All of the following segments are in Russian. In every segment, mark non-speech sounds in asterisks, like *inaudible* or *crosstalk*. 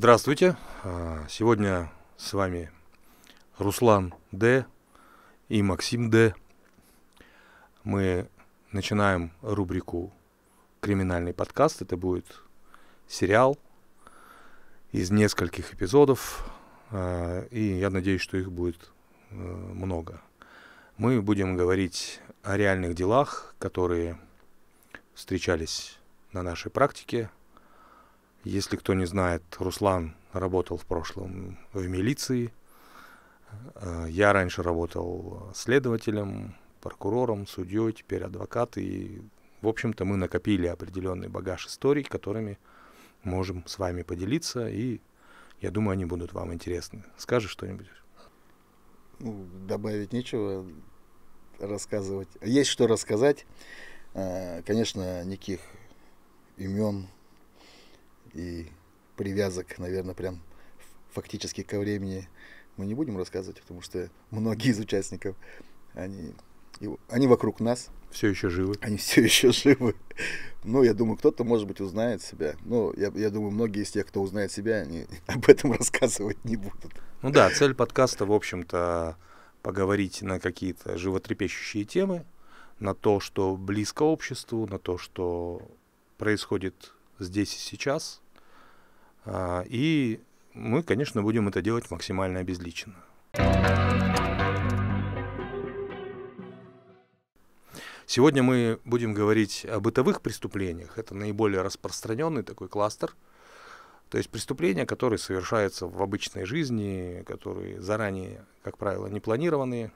Здравствуйте! А, сегодня с вами Руслан Д. и Максим Д. Мы начинаем рубрику «Криминальный подкаст». Это будет сериал из нескольких эпизодов, а, и я надеюсь, что их будет э, много. Мы будем говорить о реальных делах, которые встречались на нашей практике – если кто не знает, Руслан работал в прошлом в милиции. Э, я раньше работал следователем, прокурором, судьей, теперь адвокат. И, в общем-то, мы накопили определенный багаж историй, которыми можем с вами поделиться. И я думаю, они будут вам интересны. Скажешь что-нибудь? Ну, добавить нечего, рассказывать. Есть что рассказать. Э, конечно, никаких имен и привязок, наверное, прям фактически ко времени мы не будем рассказывать, потому что многие из участников, они, они вокруг нас. Все еще живы. Они все еще живы. Ну, я думаю, кто-то, может быть, узнает себя. Ну, я, я думаю, многие из тех, кто узнает себя, они *laughs* об этом рассказывать не будут. Ну да, цель подкаста, в общем-то, поговорить на какие-то животрепещущие темы, на то, что близко обществу, на то, что происходит здесь и сейчас. А, и мы, конечно, будем это делать максимально обезличенно. Сегодня мы будем говорить о бытовых преступлениях. Это наиболее распространенный такой кластер. То есть преступления, которые совершаются в обычной жизни, которые заранее, как правило, не планированные.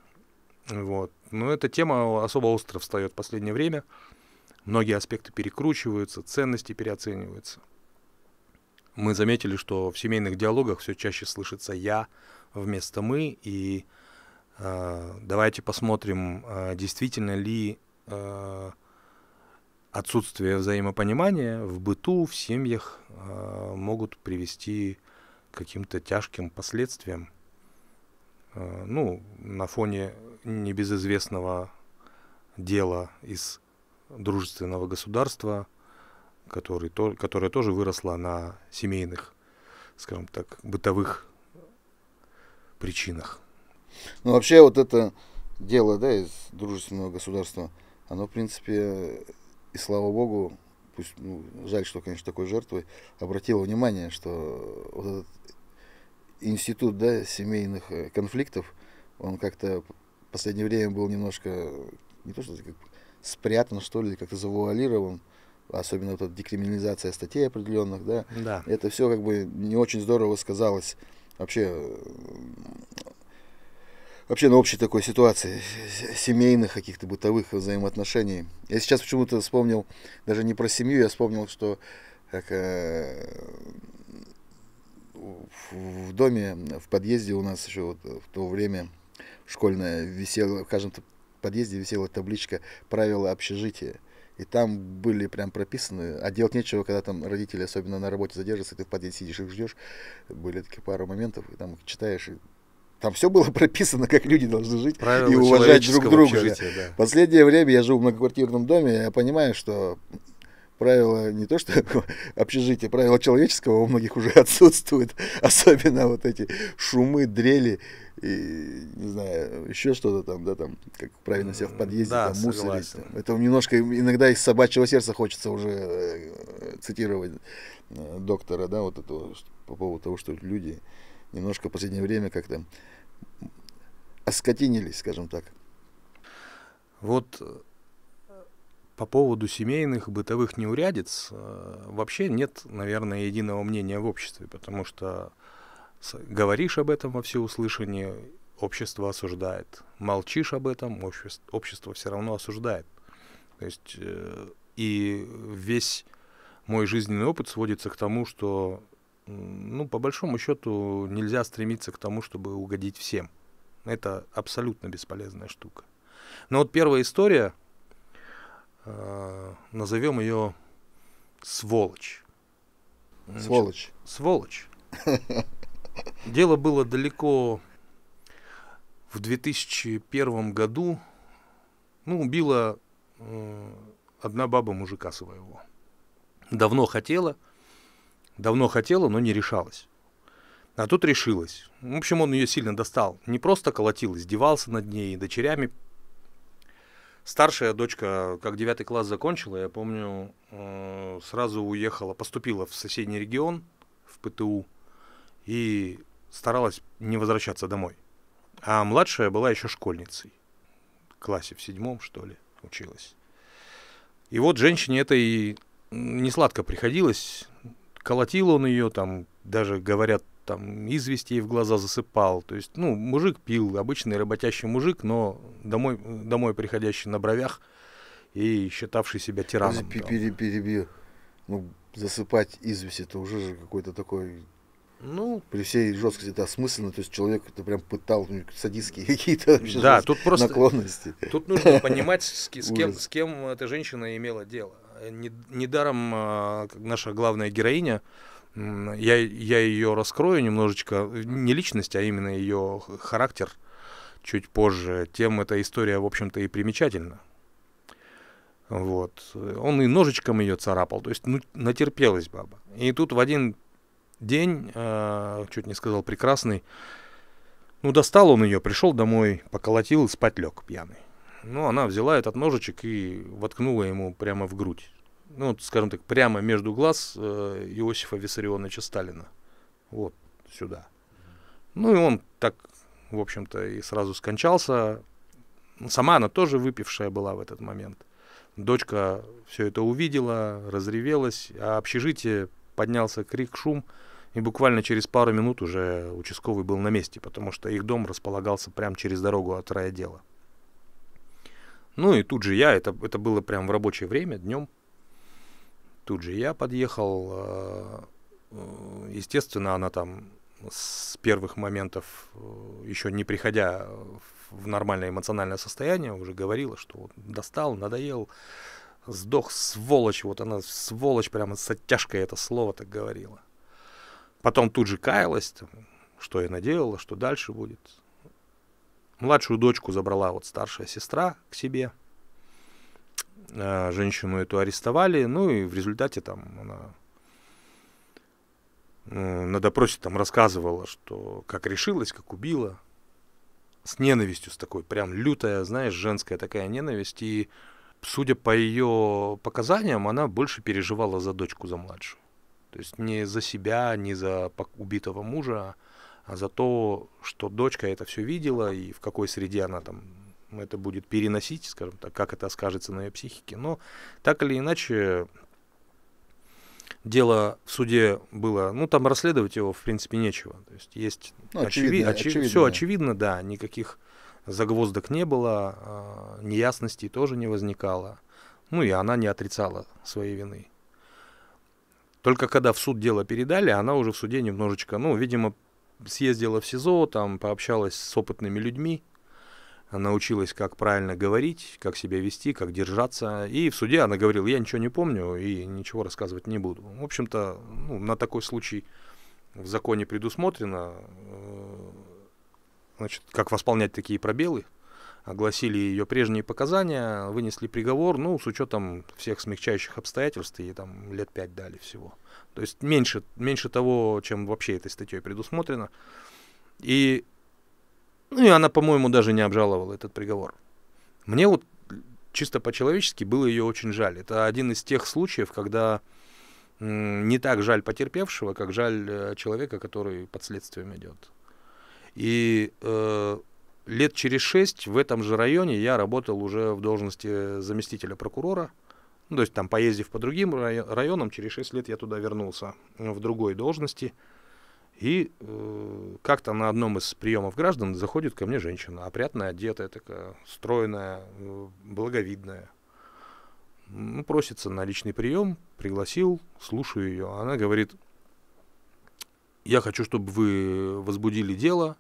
Вот. Но эта тема особо остро встает в последнее время – Многие аспекты перекручиваются, ценности переоцениваются. Мы заметили, что в семейных диалогах все чаще слышится «я» вместо «мы», и э, давайте посмотрим, э, действительно ли э, отсутствие взаимопонимания в быту, в семьях э, могут привести к каким-то тяжким последствиям. Э, ну, на фоне небезызвестного дела из дружественного государства, который, то, которое тоже выросло на семейных, скажем так, бытовых причинах. Ну, вообще, вот это дело, да, из дружественного государства, оно, в принципе, и слава богу, пусть, ну, жаль, что, конечно, такой жертвой, обратило внимание, что вот этот институт, да, семейных э, конфликтов, он как-то в последнее время был немножко, не то что как спрятан, что ли, как-то завуалирован, особенно вот эта декриминализация статей определенных, да, да. это все как бы не очень здорово сказалось вообще вообще на общей такой ситуации семейных каких-то бытовых взаимоотношений. Я сейчас почему-то вспомнил даже не про семью, я вспомнил, что как, э, в доме, в подъезде у нас еще вот в то время школьная висела, в каждом подъезде висела табличка «Правила общежития». И там были прям прописаны, а делать нечего, когда там родители, особенно на работе задержатся, ты в подъезде сидишь и ждешь. Были такие пару моментов, и там их читаешь, и там все было *laughs* прописано, как люди должны жить Правила и уважать друг друга. Да. Последнее время я живу в многоквартирном доме, и я понимаю, что правила не то что *laughs* общежития, правила человеческого у многих уже *laughs* отсутствуют, особенно вот эти шумы, дрели, и, не знаю, еще что-то там, да, там, как правильно себя в подъезде да, там, мусорить. Там. Это немножко иногда из собачьего сердца хочется уже э, цитировать э, доктора, да, вот этого, по поводу того, что люди немножко в последнее время как-то оскотинились, скажем так. Вот э, по поводу семейных бытовых неурядиц вообще нет, наверное, единого мнения в обществе, потому что Говоришь об этом во всеуслышание, общество осуждает. Молчишь об этом, общество, общество все равно осуждает. То есть э, и весь мой жизненный опыт сводится к тому, что, ну, по большому счету, нельзя стремиться к тому, чтобы угодить всем. Это абсолютно бесполезная штука. Но вот первая история, э, назовем ее сволочь. Сволочь. Сволочь. *laughs* Дело было далеко в 2001 году. Ну, убила э, одна баба мужика своего. Давно хотела, давно хотела, но не решалась. А тут решилась. В общем, он ее сильно достал. Не просто колотил, издевался над ней, и дочерями. Старшая дочка, как девятый класс закончила, я помню, э, сразу уехала, поступила в соседний регион, в ПТУ и старалась не возвращаться домой. А младшая была еще школьницей. В классе в седьмом, что ли, училась. И вот женщине это и не сладко приходилось. Колотил он ее, там, даже, говорят, там, извести ей в глаза засыпал. То есть, ну, мужик пил, обычный работящий мужик, но домой, домой приходящий на бровях и считавший себя тираном. Перебью. Ну, засыпать известь, это уже же какой-то такой ну, при всей жесткости это осмысленно, то есть человек это прям пытал садистские *laughs* какие-то да, тут просто, наклонности. Тут нужно *laughs* понимать, с, с, кем, с кем эта женщина имела дело. Э, недаром а, наша главная героиня, я, я ее раскрою немножечко, не личность, а именно ее характер чуть позже, тем эта история, в общем-то, и примечательна. Вот. Он и ножичком ее царапал, то есть ну, натерпелась баба. И тут в один день, э, чуть не сказал прекрасный. Ну, достал он ее, пришел домой, поколотил и спать лег пьяный. Ну, она взяла этот ножичек и воткнула ему прямо в грудь. Ну, скажем так, прямо между глаз э, Иосифа Виссарионовича Сталина. Вот сюда. Ну, и он так, в общем-то, и сразу скончался. Сама она тоже выпившая была в этот момент. Дочка все это увидела, разревелась, а общежитие поднялся крик, шум. И буквально через пару минут уже участковый был на месте, потому что их дом располагался прямо через дорогу от райотдела. Ну и тут же я, это, это было прямо в рабочее время, днем. Тут же я подъехал. Э, естественно, она там с первых моментов, э, еще не приходя в нормальное эмоциональное состояние, уже говорила, что вот достал, надоел, сдох, сволочь. Вот она, сволочь, прямо с оттяжкой это слово так говорила. Потом тут же каялась, там, что я наделала, что дальше будет. Младшую дочку забрала вот старшая сестра к себе. Э, женщину эту арестовали, ну и в результате там она э, на допросе там рассказывала, что как решилась, как убила. С ненавистью, с такой прям лютая, знаешь, женская такая ненависть. И, судя по ее показаниям, она больше переживала за дочку, за младшую. То есть не за себя, не за убитого мужа, а за то, что дочка это все видела и в какой среде она там это будет переносить, скажем так, как это скажется на ее психике. Но так или иначе, дело в суде было, ну там расследовать его в принципе нечего. То есть есть ну, очевид, Очевид, все очевидно, да, никаких загвоздок не было, а, неясностей тоже не возникало. Ну и она не отрицала своей вины. Только когда в суд дело передали, она уже в суде немножечко, ну, видимо, съездила в СИЗО, там пообщалась с опытными людьми, научилась, как правильно говорить, как себя вести, как держаться. И в суде она говорила, я ничего не помню и ничего рассказывать не буду. В общем-то, ну, на такой случай в законе предусмотрено, э, значит, как восполнять такие пробелы огласили ее прежние показания, вынесли приговор, ну, с учетом всех смягчающих обстоятельств, и там лет пять дали всего. То есть меньше, меньше того, чем вообще этой статьей предусмотрено. И, ну, и она, по-моему, даже не обжаловала этот приговор. Мне вот чисто по-человечески было ее очень жаль. Это один из тех случаев, когда не так жаль потерпевшего, как жаль э, человека, который под следствием идет. И э, лет через шесть в этом же районе я работал уже в должности заместителя прокурора. Ну, то есть там поездив по другим районам, через шесть лет я туда вернулся ну, в другой должности. И э, как-то на одном из приемов граждан заходит ко мне женщина, опрятная, одетая, такая, стройная, э, благовидная. Ну, просится на личный прием, пригласил, слушаю ее. Она говорит, я хочу, чтобы вы возбудили дело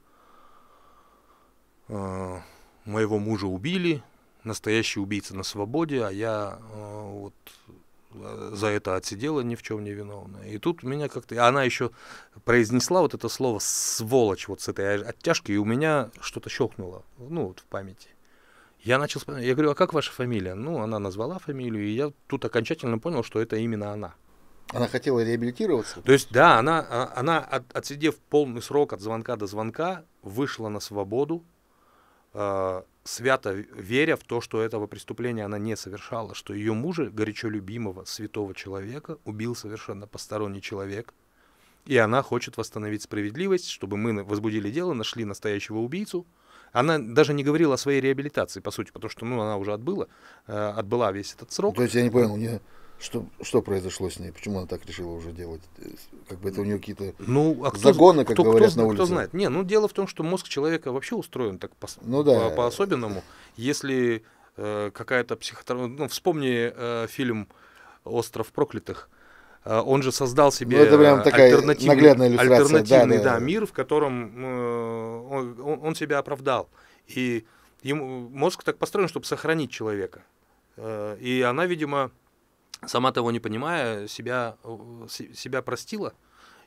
Э, моего мужа убили, настоящий убийца на свободе, а я э, вот э, за это отсидела ни в чем не виновная. И тут меня как-то... Она еще произнесла вот это слово «сволочь» вот с этой оттяжки, и у меня что-то щелкнуло, ну, вот в памяти. Я начал Я говорю, а как ваша фамилия? Ну, она назвала фамилию, и я тут окончательно понял, что это именно она. Она хотела реабилитироваться? То есть, да, она, а, она от, отсидев полный срок от звонка до звонка, вышла на свободу, Э, свято веря в то, что этого преступления она не совершала, что ее мужа, горячо любимого святого человека, убил совершенно посторонний человек, и она хочет восстановить справедливость, чтобы мы возбудили дело, нашли настоящего убийцу. Она даже не говорила о своей реабилитации, по сути, потому что ну, она уже отбыла, э, отбыла весь этот срок. То есть я не понял, у нее что, что произошло с ней? Почему она так решила уже делать? Э, как бы это у нее какие-то ну, а кто, загоны, как кто, говорят кто, на улице. Кто знает? Не, ну дело в том, что мозг человека вообще устроен так по, ну, да. по, по особенному. Если э, какая-то психотравма, ну вспомни э, фильм "Остров проклятых", э, он же создал себе ну, это прям такая альтернативный, наглядная иллюстрация. альтернативный да, да, да. мир, в котором э, он, он себя оправдал. И ему, мозг так построен, чтобы сохранить человека. Э, и она, видимо, сама того не понимая, себя, э, себя простила.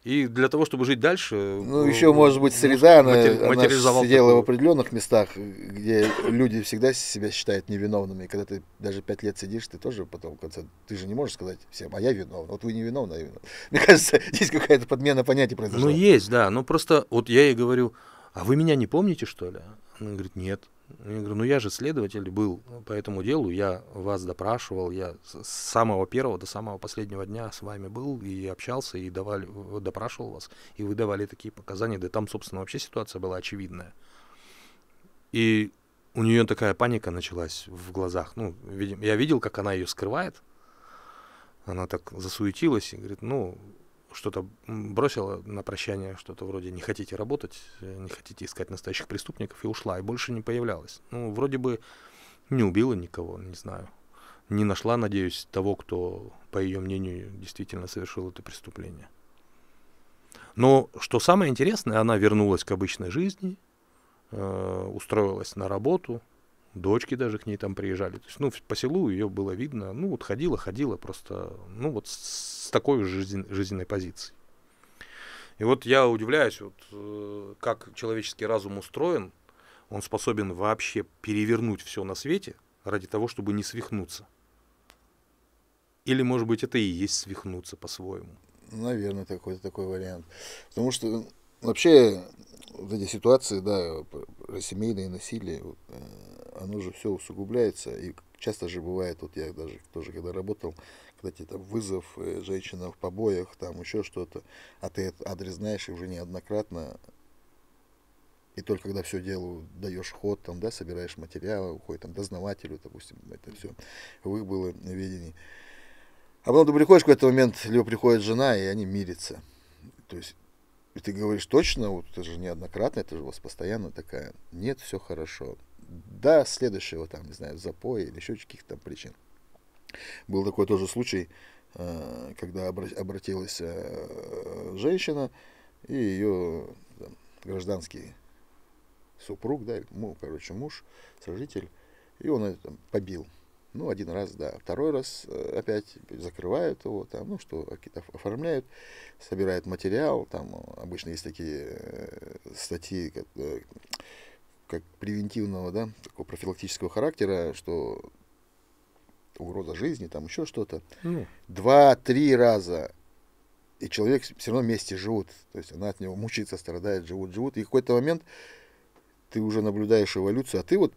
И для того, чтобы жить дальше... Ну, э, еще, может быть, среда, она, она сидела такой. в определенных местах, где люди всегда себя считают невиновными. Когда ты даже пять лет сидишь, ты тоже потом в конце... Ты же не можешь сказать всем, а я виновна Вот вы не виновны, а я виновен. *laughs* Мне кажется, здесь какая-то подмена понятий произошла. Ну, есть, да. Но ну, просто вот я ей говорю, а вы меня не помните, что ли? Она говорит, нет. Я говорю, ну я же следователь был по этому делу, я вас допрашивал, я с самого первого до самого последнего дня с вами был и общался, и давали, допрашивал вас, и вы давали такие показания, да там, собственно, вообще ситуация была очевидная. И у нее такая паника началась в глазах. Ну, видим, я видел, как она ее скрывает. Она так засуетилась и говорит, ну, что-то бросила на прощание, что-то вроде «не хотите работать, не хотите искать настоящих преступников» и ушла, и больше не появлялась. Ну, вроде бы не убила никого, не знаю. Не нашла, надеюсь, того, кто, по ее мнению, действительно совершил это преступление. Но что самое интересное, она вернулась к обычной жизни, э, устроилась на работу – дочки даже к ней там приезжали. То есть, ну, по селу ее было видно, ну, вот ходила, ходила просто, ну, вот с такой жизнь, жизненной позицией. И вот я удивляюсь, вот, э, как человеческий разум устроен, он способен вообще перевернуть все на свете ради того, чтобы не свихнуться. Или, может быть, это и есть свихнуться по-своему. Наверное, такой, такой вариант. Потому что Вообще, вот эти ситуации, да, про семейное насилие, э, оно же все усугубляется. И часто же бывает, вот я даже тоже когда работал, когда тебе там вызов, э, женщина в побоях, там еще что-то, а ты этот адрес знаешь и уже неоднократно, и только когда все дело даешь ход, там, да, собираешь материалы, уходит там дознавателю, допустим, это все в их было видении. А потом ты приходишь в какой-то момент, либо приходит жена, и они мирятся. То есть и ты говоришь, точно, вот это же неоднократно, это же у вас постоянно такая. Нет, все хорошо. Да, следующего там, не знаю, запоя или еще каких-то там причин. Был такой тоже случай, э, когда обратилась э, женщина и ее там, гражданский супруг, да, ну, короче, муж, сожитель, и он ее там побил. Ну, один раз, да. Второй раз э, опять закрывают его, там, ну, что, какие-то оформляют, собирают материал. Там э, обычно есть такие э, статьи, как, как превентивного, да, такого профилактического характера, что угроза жизни, там еще что-то. Mm. Два-три раза и человек все равно вместе живут. То есть она от него мучается, страдает, живут, живут. И в какой-то момент ты уже наблюдаешь эволюцию, а ты вот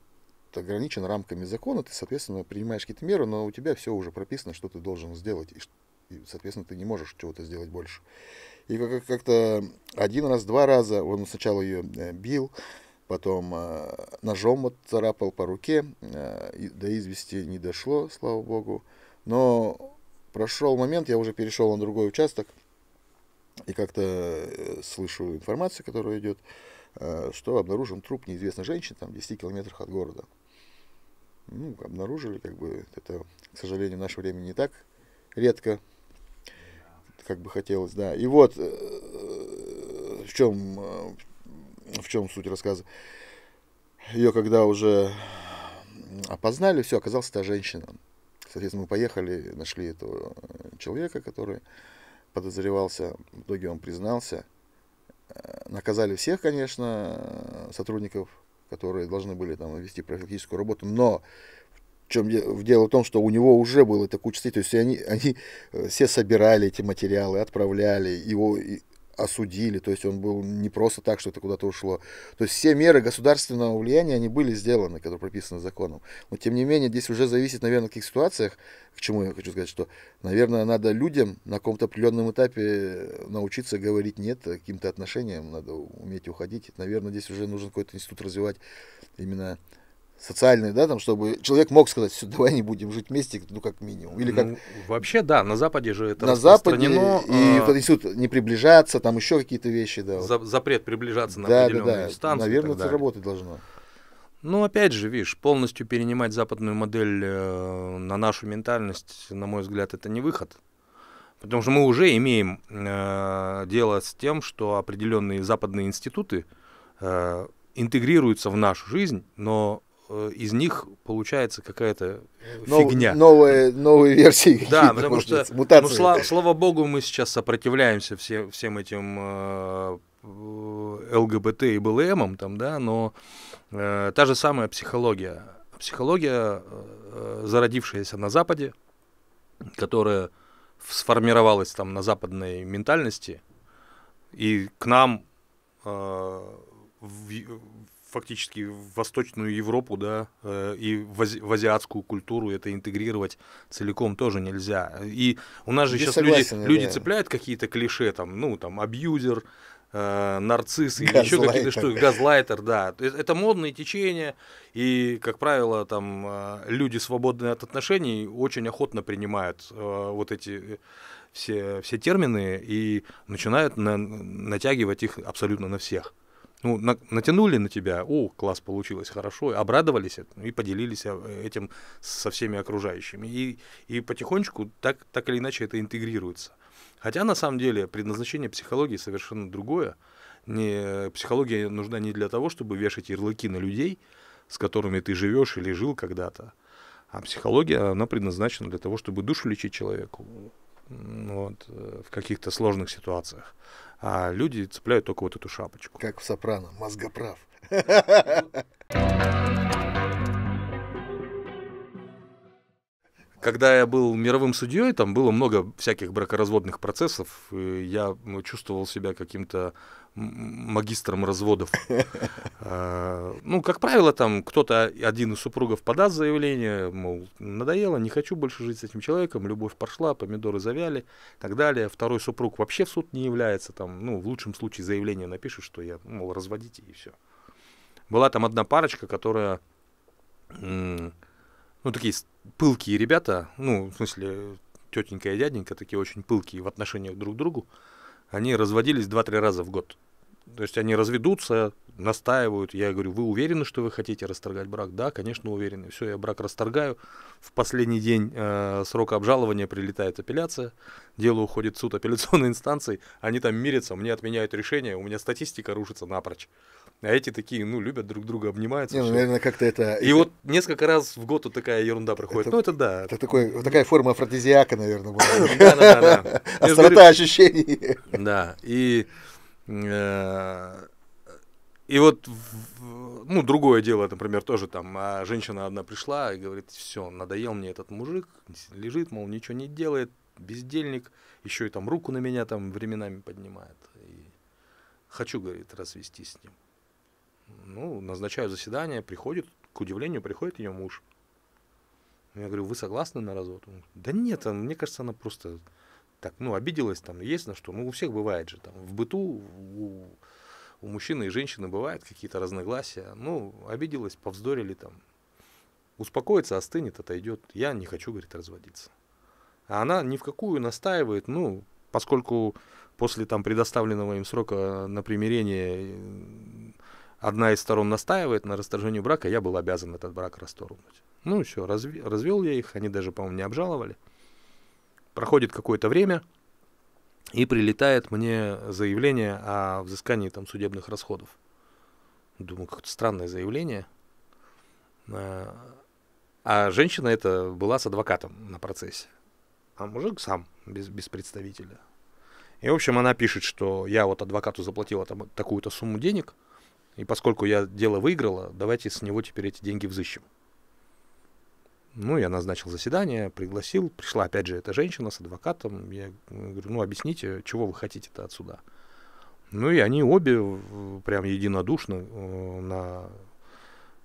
ограничен рамками закона, ты, соответственно, принимаешь какие-то меры, но у тебя все уже прописано, что ты должен сделать, и, и соответственно, ты не можешь чего-то сделать больше. И как-то один раз, два раза он сначала ее э, бил, потом э, ножом вот царапал по руке, э, до извести не дошло, слава богу. Но прошел момент, я уже перешел на другой участок, и как-то слышу информацию, которая идет, Э, что обнаружен труп неизвестной женщины там, в 10 километрах от города. Ну, обнаружили, как бы, это, к сожалению, в наше время не так редко, как бы хотелось, да. И вот э, в чем, э, в чем суть рассказа. Ее, когда уже опознали, все, оказалась та женщина. Соответственно, мы поехали, нашли этого человека, который подозревался, в итоге он признался – Э, наказали всех, конечно, э, сотрудников, которые должны были там вести профилактическую работу, но в чем дело в том, что у него уже было это куча то есть они, они э, все собирали эти материалы, отправляли, его осудили, то есть он был не просто так, что это куда-то ушло. То есть все меры государственного влияния, они были сделаны, которые прописаны законом. Но тем не менее, здесь уже зависит, наверное, в каких ситуациях, к чему я хочу сказать, что, наверное, надо людям на каком-то определенном этапе э, научиться говорить «нет» э, каким-то отношениям, надо уметь уходить. Наверное, здесь уже нужен какой-то институт развивать именно социальные, да, там, чтобы человек мог сказать, все, давай не будем жить вместе, ну, как минимум. Или как... Ну, вообще, да, на Западе же это на распространено. Западе, и а, э... институт не приближаться, там еще какие-то вещи, да. За, запрет приближаться на да, определенную да, да. станцию. Наверное, это работать должно. Ну, опять же, видишь, полностью перенимать западную модель э, на нашу ментальность, на мой взгляд, это не выход. Потому что мы уже имеем э, дело с тем, что определенные западные институты э, интегрируются в нашу жизнь, но Э, из них получается какая-то Нов, фигня. Новые, новые версии. Да, потому что, ну, мутации. ну, слава, слава богу, мы сейчас сопротивляемся все, всем этим э, э, ЛГБТ и БЛМам, там, да, но э, та же самая психология. Психология, э, э, зародившаяся на Западе, которая сформировалась там на западной ментальности, и к нам э, в, фактически в Восточную Европу, да, э, и в, ази в азиатскую культуру это интегрировать целиком тоже нельзя. И у нас же Здесь сейчас согласен, люди, люди цепляют какие-то клише, там, ну, там, абьюзер, э, нарцисс или еще какие-то штуки, газлайтер, да. Это модные течения, и, как правило, там э, люди, свободные от отношений, очень охотно принимают э, вот эти э, все, все термины и начинают на, натягивать их абсолютно на всех ну, на, натянули на тебя, о, класс, получилось хорошо, обрадовались и поделились э, этим со всеми окружающими. И, и потихонечку так, так или иначе это интегрируется. Хотя на самом деле предназначение психологии совершенно другое. Не, психология нужна не для того, чтобы вешать ярлыки на людей, с которыми ты живешь или жил когда-то. А психология, она предназначена для того, чтобы душу лечить человеку, вот, э, в каких-то сложных ситуациях. А люди цепляют только вот эту шапочку. Как в «Сопрано», мозгоправ. Ну, когда я был мировым судьей, там было много всяких бракоразводных процессов, и я ну, чувствовал себя каким-то магистром разводов. *laughs* А, ну, как правило, там кто-то, один из супругов подаст заявление, мол, надоело, не хочу больше жить с этим человеком, любовь пошла, помидоры завяли и так далее. Второй супруг вообще в суд не является, там, ну, в лучшем случае заявление напишет, что я, мол, разводите и все. Была там одна парочка, которая ну, такие пылкие ребята, ну, в смысле, тетенька и дяденька, такие очень пылкие в отношениях друг к другу, они разводились 2-3 раза в год. То есть они разведутся, настаивают. Я говорю, вы уверены, что вы хотите расторгать брак? Да, конечно, уверены. Все, я брак расторгаю. В последний день э, срока обжалования прилетает апелляция. Дело уходит в суд апелляционной инстанции. Они там мирятся, мне отменяют решение, у меня статистика рушится напрочь. А эти такие, ну, любят друг друга, обнимаются. Не, ну, наверное, как-то это... И это... вот несколько раз в год вот такая ерунда проходит. Это... Ну, это да. Это такой, вот такая форма афродизиака, наверное, была. Да-да-да. *laughs* *laughs* Острота ощущений. Да, и... Э, и вот, ну, другое дело, например, тоже там, а женщина одна пришла и говорит, все, надоел мне этот мужик, лежит, мол, ничего не делает, бездельник, еще и там руку на меня там временами поднимает. И хочу, говорит, развестись с ним. Ну, назначаю заседание, приходит, к удивлению, приходит ее муж. Я говорю, вы согласны на развод? Он говорит, да нет, а мне кажется, она просто так, ну, обиделась там, есть на что, ну, у всех бывает же, там, в быту у, у мужчины и женщины бывают какие-то разногласия, ну, обиделась, повздорили там, успокоится, остынет, отойдет, я не хочу, говорит, разводиться. А она ни в какую настаивает, ну, поскольку после там предоставленного им срока на примирение одна из сторон настаивает на расторжении брака, я был обязан этот брак расторгнуть. Ну, все, развел я их, они даже, по-моему, не обжаловали. Проходит какое-то время, и прилетает мне заявление о взыскании там судебных расходов. Думаю, какое-то странное заявление. А, а женщина это была с адвокатом на процессе. А мужик сам, без, без представителя. И, в общем, она пишет, что я вот адвокату заплатила там такую-то сумму денег, и поскольку я дело выиграла, давайте с него теперь эти деньги взыщем. Ну, я назначил заседание, пригласил. Пришла опять же эта женщина с адвокатом. Я говорю, ну, объясните, чего вы хотите-то отсюда? Ну, и они обе прям единодушно э, на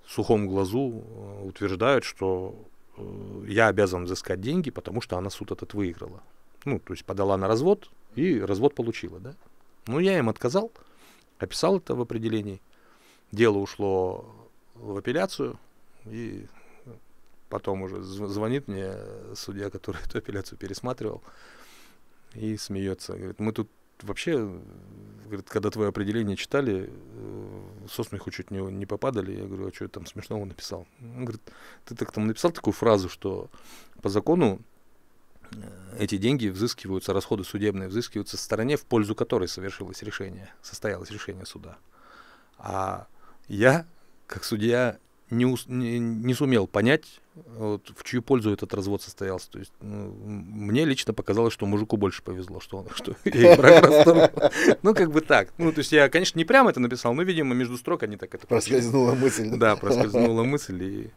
сухом глазу э, утверждают, что э, я обязан взыскать деньги, потому что она суд этот выиграла. Ну, то есть подала на развод и развод получила, да? Ну, я им отказал, описал это в определении. Дело ушло в апелляцию, и потом уже звонит мне э, судья, который *laughs* эту апелляцию пересматривал, и смеется. Говорит, мы тут вообще, э, говорит, когда твое определение читали, э, со смеху чуть не, не попадали. Я говорю, а что я там смешного написал? Он говорит, ты так там написал такую фразу, что по закону эти деньги взыскиваются, расходы судебные взыскиваются стороне, в пользу которой совершилось решение, состоялось решение суда. А я, как судья, не, не, не сумел понять, вот, в чью пользу этот развод состоялся. То есть, ну, мне лично показалось, что мужику больше повезло, что он, *laughs* что Ну, как бы так. Ну, то есть, я, конечно, не прямо это написал, но, видимо, между строк они так это... Проскользнула мысль. Да, проскользнула мысль, и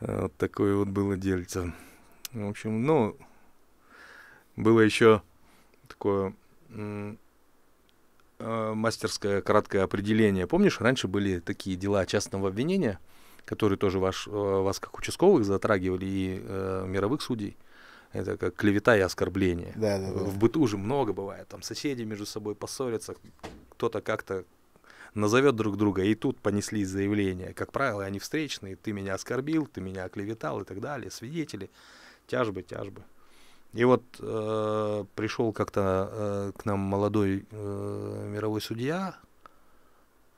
э, вот такое вот было дельце. В общем, ну, было еще такое э, мастерское краткое определение. Помнишь, раньше были такие дела частного обвинения – которые тоже ваш, э, вас как участковых затрагивали и э, мировых судей. Это как клевета и оскорбление. Да, да, да. В быту же много бывает. Там соседи между собой поссорятся, кто-то как-то назовет друг друга, и тут понеслись заявления. Как правило, они встречные. Ты меня оскорбил, ты меня оклеветал и так далее. Свидетели. Тяжбы, тяжбы. И вот э, пришел как-то э, к нам молодой э, мировой судья,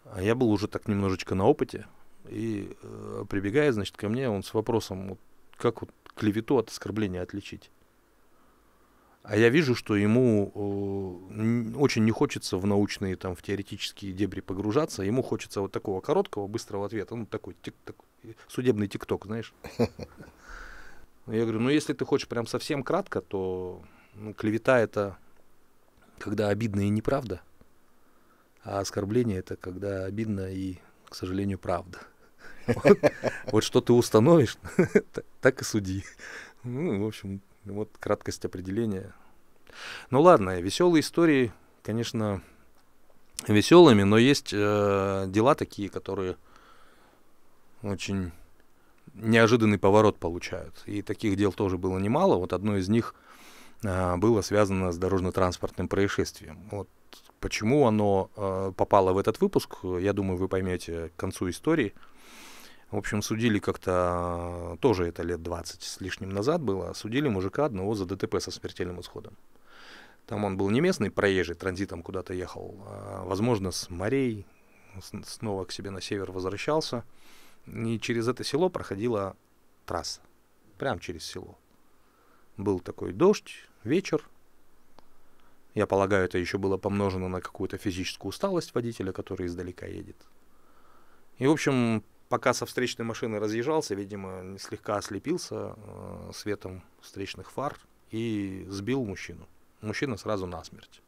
а я был уже так немножечко на опыте, и э, прибегает, значит, ко мне он с вопросом, вот, как вот клевету от оскорбления отличить. А я вижу, что ему э, очень не хочется в научные, там, в теоретические дебри погружаться. Ему хочется вот такого короткого, быстрого ответа. Ну, такой тик -так, судебный тикток знаешь. *laughs* Я говорю, ну, если ты хочешь прям совсем кратко, то ну, клевета — это когда обидно и неправда. А оскорбление — это когда обидно и к сожалению, правда. *laughs* Вот, что ты установишь, *laughs* так и суди. Ну, в общем, вот краткость определения. Ну ладно, веселые истории, конечно, веселыми, но есть э, дела такие, которые очень неожиданный поворот получают. И таких дел тоже было немало. Вот одно из них э, было связано с дорожно-транспортным происшествием. Вот Почему оно э, попало в этот выпуск, я думаю, вы поймете к концу истории. В общем, судили как-то, э, тоже это лет 20 с лишним назад было, судили мужика одного за ДТП со смертельным исходом. Там он был не местный проезжий, транзитом куда-то ехал, а, возможно, с морей, снова к себе на север возвращался. И через это село проходила трасса, прям через село. Был такой дождь, вечер, я полагаю, это еще было помножено на какую-то физическую усталость водителя, который издалека едет. И, в общем, пока со встречной машины разъезжался, видимо, слегка ослепился э, светом встречных фар и сбил мужчину. Мужчина сразу насмерть.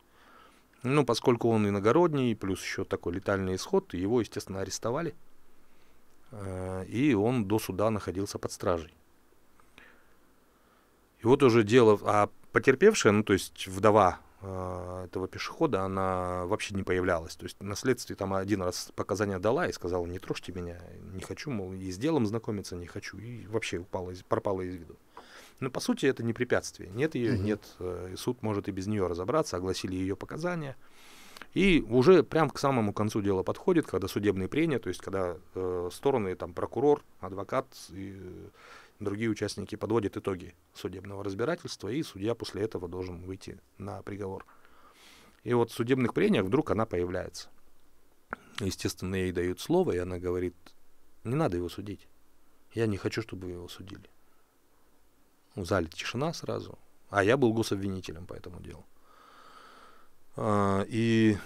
Ну, поскольку он иногородний, плюс еще такой летальный исход, его, естественно, арестовали. Э, и он до суда находился под стражей. И вот уже дело... А потерпевшая, ну, то есть вдова а, этого пешехода, она вообще не появлялась. То есть на следствии там один раз показания дала и сказала, не трожьте меня, не хочу, мол, и с делом знакомиться не хочу, и вообще упала, из, пропала из виду. Но по сути это не препятствие. Нет ее, угу. нет, и э, суд может и без нее разобраться, огласили ее показания. И уже прям к самому концу дела подходит, когда судебные прения, то есть когда э, стороны, там прокурор, адвокат, и, э, другие участники подводят итоги судебного разбирательства, и судья после этого должен выйти на приговор. И вот в судебных прениях вдруг она появляется. Естественно, ей дают слово, и она говорит, не надо его судить. Я не хочу, чтобы вы его судили. В зале тишина сразу. А я был гособвинителем по этому делу. А, и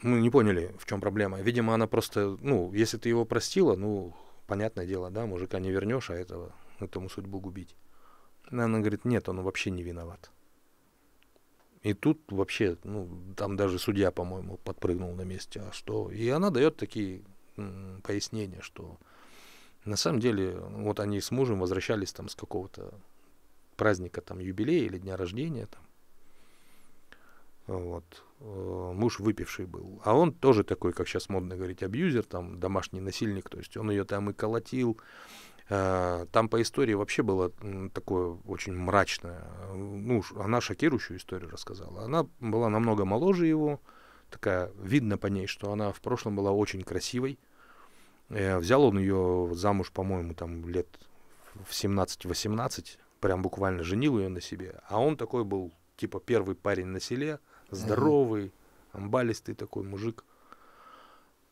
мы не поняли, в чем проблема. Видимо, она просто, ну, если ты его простила, ну, понятное дело, да, мужика не вернешь, а этого этому судьбу губить. Она говорит, нет, он вообще не виноват. И тут вообще, ну, там даже судья, по-моему, подпрыгнул на месте. А что? И она дает такие пояснения, что на самом деле, вот они с мужем возвращались там с какого-то праздника, там, юбилея или дня рождения, там. Вот. Э, муж выпивший был. А он тоже такой, как сейчас модно говорить, абьюзер, там, домашний насильник. То есть он ее там и колотил, Э, там по истории вообще было такое очень мрачное. Э, ну, она шокирующую историю рассказала. Она была намного моложе его. Такая, видно по ней, что она в прошлом была очень красивой. Э, взял он ее замуж, по-моему, там лет в 17-18. Прям буквально женил ее на себе. А он такой был, типа, первый парень на селе. Здоровый, амбалистый такой мужик.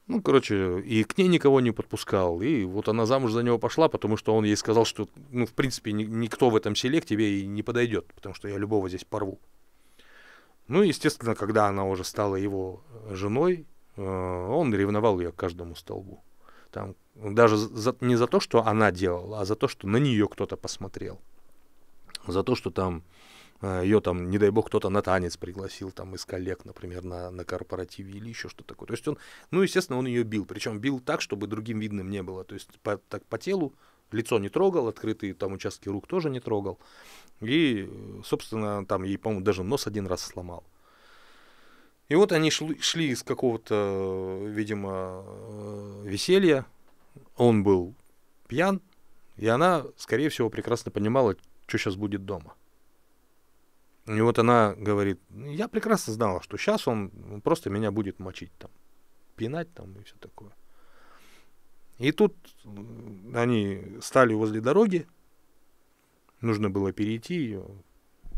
Ну, короче, и к ней никого не подпускал. И вот она замуж за него пошла, потому что он ей сказал, что, ну, в принципе, ни, никто в этом селе к тебе и не подойдет, потому что я любого здесь порву. Ну, естественно, когда она уже стала его женой, э, он ревновал ее к каждому столбу. Там, даже за, не за то, что она делала, а за то, что на нее кто-то посмотрел. За то, что там а, ее там, не дай бог, кто-то на танец пригласил там из коллег, например, на, на корпоративе или еще что-то такое. То есть он, ну, естественно, он ее бил, причем бил так, чтобы другим видным не было, то есть по, так, по телу, лицо не трогал, открытые там участки рук тоже не трогал. И, собственно, там ей, по-моему, даже нос один раз сломал. И вот они шли, шли из какого-то, видимо, э, веселья. Он был пьян, и она, скорее всего, прекрасно понимала, что сейчас будет дома. И вот она говорит, я прекрасно знала, что сейчас он просто меня будет мочить там, пинать там и все такое. И тут они стали возле дороги, нужно было перейти ее.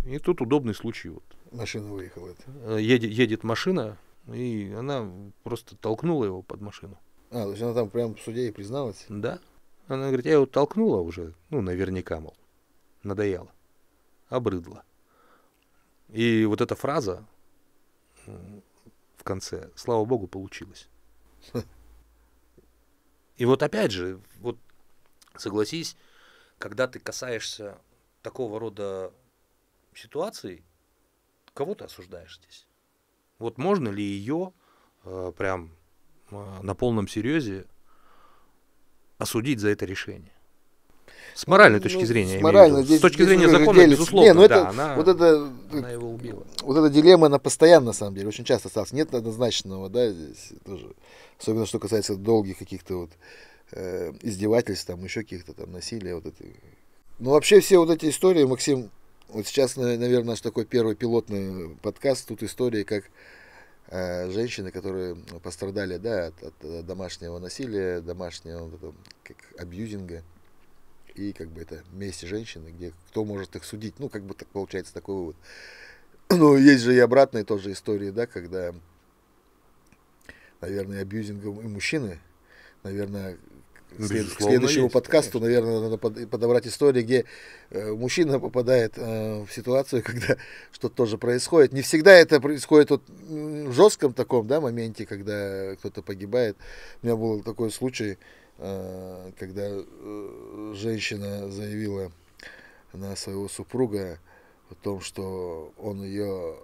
И тут удобный случай. Вот. Машина выехала. Э, едет, едет машина, и она просто толкнула его под машину. А, то есть она там прям в суде и призналась? Да. Она говорит, я его толкнула уже, ну, наверняка, мол, надоело, обрыдла. И вот эта фраза в конце, слава богу, получилась. И вот опять же, вот согласись, когда ты касаешься такого рода ситуаций, кого ты осуждаешь здесь? Вот можно ли ее э, прям э, на полном серьезе осудить за это решение? С моральной ну, точки зрения. Ну, с моральной. Здесь, с точки здесь зрения закона, делится. безусловно, Не, ну, да, это, она, вот это, она его убила. Вот эта дилемма, она постоянно, на самом деле, очень часто осталась. Нет однозначного, да, здесь тоже. Особенно, что касается долгих каких-то вот э, издевательств, там, еще каких-то там насилия. Вот это. Ну, вообще все вот эти истории, Максим, вот сейчас, наверное, наш такой первый пилотный подкаст, тут истории, как э, женщины, которые пострадали да, от, от домашнего насилия, домашнего вот этого, как абьюзинга и как бы это месть женщины, где кто может их судить. Ну, как бы так получается такой вывод. *clears throat* Но есть же и обратные тоже истории, да, когда, наверное, абьюзингом и мужчины, наверное, ну, след, к следующему есть, подкасту, конечно. наверное, надо подобрать историю, где э, мужчина попадает э, в ситуацию, *laughs* когда что-то тоже происходит. Не всегда это происходит вот в жестком таком да, моменте, когда кто-то погибает. У меня был такой случай, Э, когда э, женщина заявила на своего супруга о том, что он ее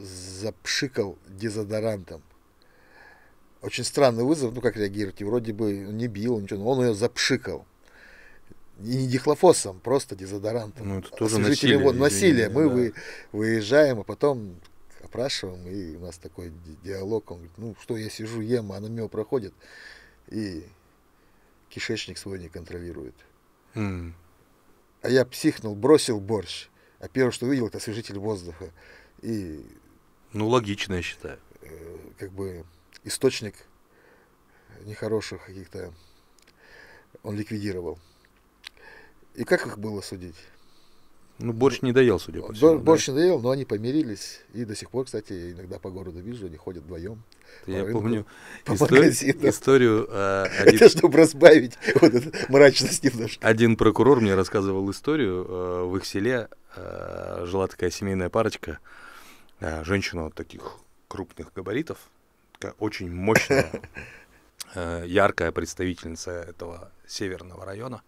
запшикал дезодорантом. Очень странный вызов, ну как реагируете, вроде бы не бил, ничего, но он ее запшикал. И не дихлофосом, просто дезодорантом. Ну, это тоже Освежитель насилие. Его, насилие. Мы да. вы, выезжаем, а потом опрашиваем, и у нас такой диалог. Он говорит, ну что, я сижу, ем, а она мимо проходит. И кишечник свой не контролирует. Mm. А я психнул, бросил борщ. А первое, что увидел, это освежитель воздуха. И... Ну, логично, я считаю. Э, как бы источник нехороших каких-то он ликвидировал. И как их было судить? Ну, борщ не доел, судя по всему. Борщ да? не доел, но они помирились. И до сих пор, кстати, иногда по городу вижу, они ходят вдвоем. Я рынку, помню *laughs* по историю... историю э, *laughs* один... Это чтобы разбавить вот эту мрачность немножко. Один прокурор мне рассказывал историю. Э, в их селе э, жила такая семейная парочка. Э, женщина вот таких крупных габаритов. Такая очень мощная, *laughs* яркая представительница этого северного района.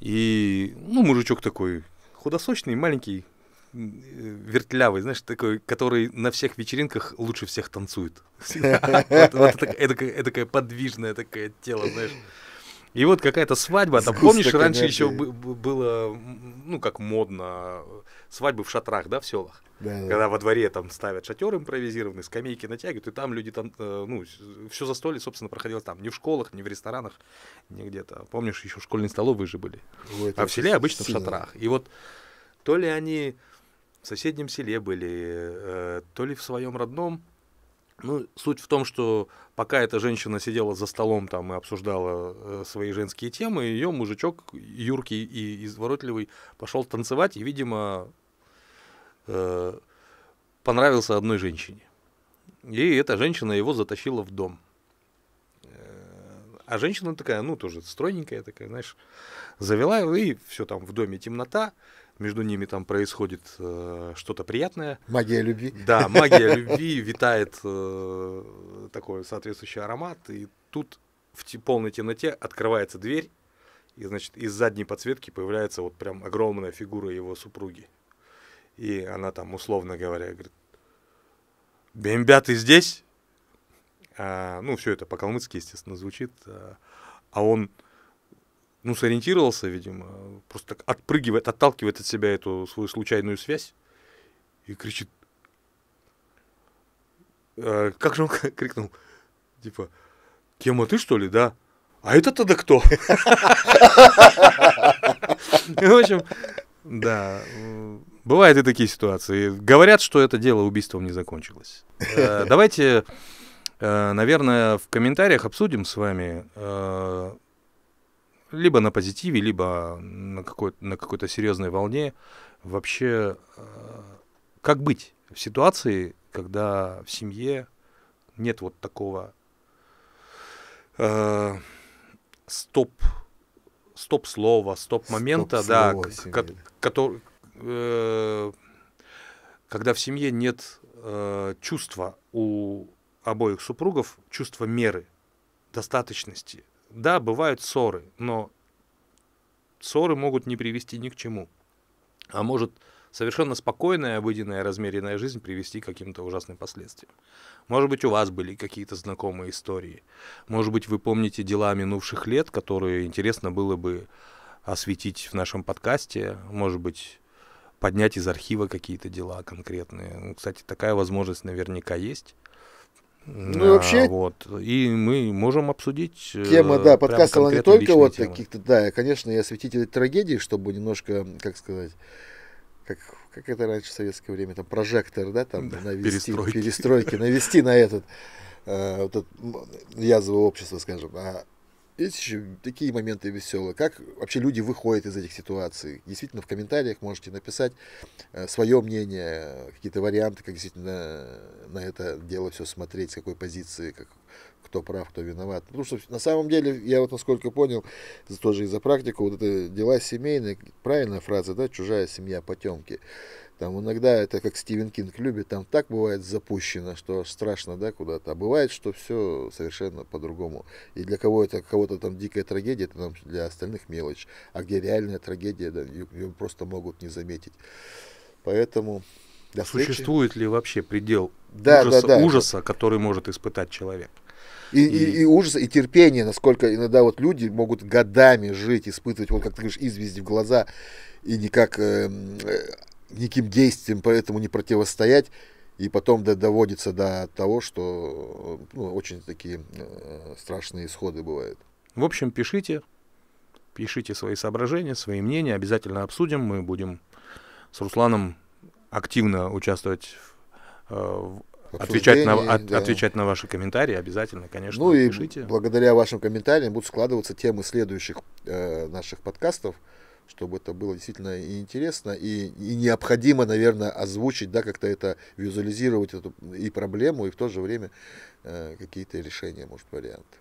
И, ну, мужичок такой худосочный, маленький, э, вертлявый, знаешь, такой, который на всех вечеринках лучше всех танцует. *laughs* Это такая подвижное такое тело, знаешь. И вот какая-то свадьба, там, помнишь, раньше еще было, ну, как модно, свадьбы в шатрах, да, в селах. Да, Когда да. во дворе там ставят шатер импровизированный, скамейки натягивают, и там люди там, э, ну, все застолье, собственно, проходило там. Не в школах, не в ресторанах, не где-то. Помнишь, еще школьные столовые же были. Ой, а в селе обычно сильно. в шатрах. И вот то ли они в соседнем селе были, э, то ли в своем родном, ну, суть в том, что пока эта женщина сидела за столом там и обсуждала э, свои женские темы, ее мужичок юркий и изворотливый пошел танцевать и, видимо, Э, понравился одной женщине. И эта женщина его затащила в дом. Э, а женщина такая, ну, тоже стройненькая такая, знаешь, завела, его и все там в доме темнота, между ними там происходит э, что-то приятное. Магия любви. Да, магия *laughs* любви, витает э, такой соответствующий аромат, и тут в те, полной темноте открывается дверь, и, значит, из задней подсветки появляется вот прям огромная фигура его супруги. И она там, условно говоря, говорит, «Бембя, ты здесь?» а, Ну, все это по-калмыцки, естественно, звучит. А, а он, ну, сориентировался, видимо, просто так отпрыгивает, отталкивает от себя эту свою случайную связь и кричит. А, как же он *laughs* крикнул? Типа, Кема, ты что ли, да? А это тогда кто? *laughs* В общем, да, Бывают и такие ситуации. Говорят, что это дело убийством не закончилось. Э, давайте, э, наверное, в комментариях обсудим с вами э, либо на позитиве, либо на какой-то, на какой серьезной волне вообще как быть в ситуации, когда в семье нет вот такого э, стоп слова, стоп момента, стоп да, который, э, когда в семье нет э, чувства у обоих супругов, чувства меры, достаточности. Да, бывают ссоры, но ссоры могут не привести ни к чему. А может совершенно спокойная, обыденная, размеренная жизнь привести к каким-то ужасным последствиям. Может быть, у вас были какие-то знакомые истории. Может быть, вы помните дела минувших лет, которые интересно было бы осветить в нашем подкасте. Может быть, поднять из архива какие-то дела конкретные. Ну, кстати, такая возможность наверняка есть. Ну и вообще... А, вот. И мы можем обсудить... Э, Тема, да, подкаста, не только вот каких-то, да, конечно, и осветители трагедии, чтобы немножко, как сказать, как, как это раньше в советское время, там прожектор, да, там да, навести, перестройки. перестройки, навести на этот, э, вот это язвовое общество, скажем. А есть еще такие моменты веселые. Как вообще люди выходят из этих ситуаций? Действительно, в комментариях можете написать э, свое мнение, какие-то варианты, как действительно э, на это дело все смотреть, с какой позиции, как, кто прав, кто виноват. Потому что на самом деле, я вот насколько понял, тоже из-за практику, вот это дела семейные, правильная фраза, да, чужая семья потемки. Там иногда это, как Стивен Кинг любит, там так бывает запущено, что страшно, да, куда-то. А бывает, что все совершенно по-другому. И для кого это, кого-то там дикая трагедия, это там для остальных мелочь. А где реальная трагедия, да, ее, просто могут не заметить. Поэтому до Существует ли вообще предел да, ужаса, да, да. ужаса, который может испытать человек? И, и, и, ужас, и терпение, насколько иногда вот люди могут годами жить, испытывать, вот как ты говоришь, извести в глаза, и никак эм, э, никаким действием поэтому не противостоять. И потом доводится до того, что ну, очень такие э, страшные исходы бывают. В общем, пишите, пишите свои соображения, свои мнения, обязательно обсудим. Мы будем с Русланом активно участвовать в э, отвечать на, от, да. отвечать на ваши комментарии обязательно, конечно. Ну и пишите. благодаря вашим комментариям будут складываться темы следующих э, наших подкастов чтобы это было действительно интересно, и, и необходимо, наверное, озвучить, да, как-то это визуализировать, эту и проблему, и в то же время э, какие-то решения, может, варианты.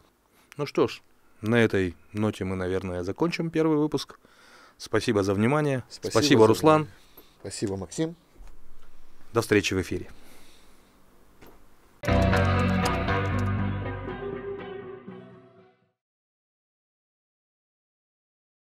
Ну что ж, на этой ноте мы, наверное, закончим первый выпуск. Спасибо за внимание. Спасибо, Спасибо Руслан. Внимание. Спасибо, Максим. До встречи в эфире.